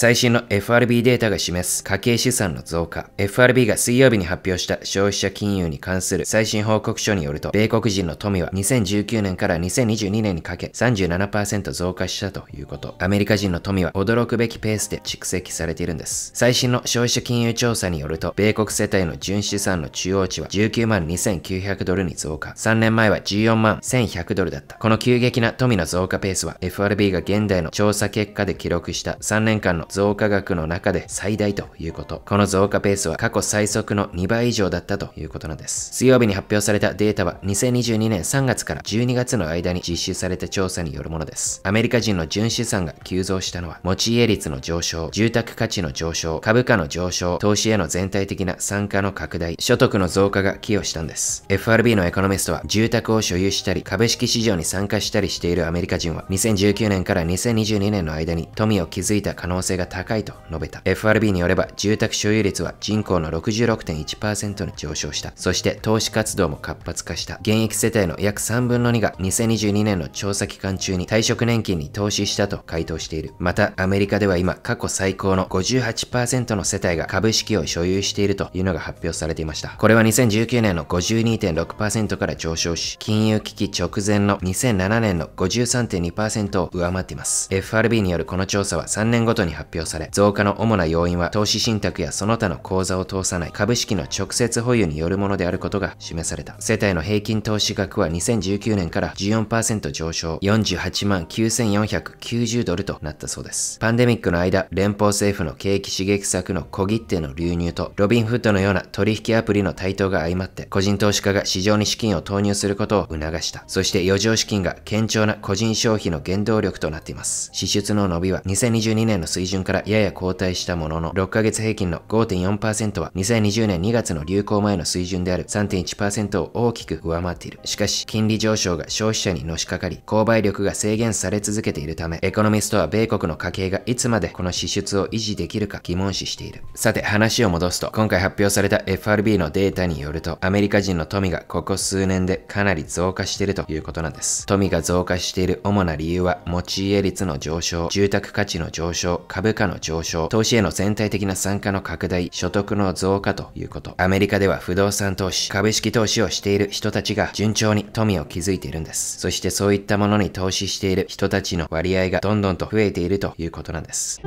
最新の FRB データが示す家計資産の増加。FRB が水曜日に発表した消費者金融に関する最新報告書によると、米国人の富は2019年から2022年にかけ37%増加したということ。アメリカ人の富は驚くべきペースで蓄積されているんです。最新の消費者金融調査によると、米国世帯の純資産の中央値は19万2900ドルに増加。3年前は14万1100ドルだった。この急激な富の増加ペースは、FRB が現代の調査結果で記録した3年間の増加額の中で最大ということ。この増加ペースは過去最速の2倍以上だったということなんです。水曜日に発表されたデータは2022年3月から12月の間に実施された調査によるものです。アメリカ人の純資産が急増したのは、持ち家率の上昇、住宅価値の上昇、株価の上昇、投資への全体的な参加の拡大、所得の増加が寄与したんです。FRB のエコノミストは、住宅を所有したり、株式市場に参加したりしているアメリカ人は、2019年から2022年の間に富を築いた可能性性が高いと述べた。FRB によれば、住宅所有率は人口の66.1%に上昇した。そして、投資活動も活発化した。現役世帯の約3分の2が2022年の調査期間中に退職年金に投資したと回答している。また、アメリカでは今、過去最高の58%の世帯が株式を所有しているというのが発表されていました。これは2019年の52.6%から上昇し、金融危機直前の2007年の53.2%を上回っています。FRB によるこの調査は3年ごとに発表され、増加の主な要因は投資信託やその他の口座を通さない株式の直接保有によるものであることが示された。世帯の平均投資額は2019年から14%上昇、48万9490ドルとなったそうです。パンデミックの間、連邦政府の景気刺激策の小切手の流入と、ロビンフッドのような取引アプリの台頭が相まって、個人投資家が市場に資金を投入することを促した。そして余剰資金が堅調な個人消費の原動力となっています。支出の伸びは2022年の水準からやや後退したものの、6ヶ月平均の5.4%は2020年2月の流行前の水準である3.1%を大きく上回っている。しかし、金利上昇が消費者にのしかかり、購買力が制限され続けているため、エコノミストは米国の家計がいつまでこの支出を維持できるか疑問視している。さて、話を戻すと、今回発表された FRB のデータによると、アメリカ人の富がここ数年でかなり増加しているということなんです。富が増加している主な理由は、持ち家率の上昇、住宅価値の上昇、株価の上昇、投資への全体的な参加の拡大、所得の増加ということ。アメリカでは不動産投資、株式投資をしている人たちが順調に富を築いているんです。そしてそういったものに投資している人たちの割合がどんどんと増えているということなんです。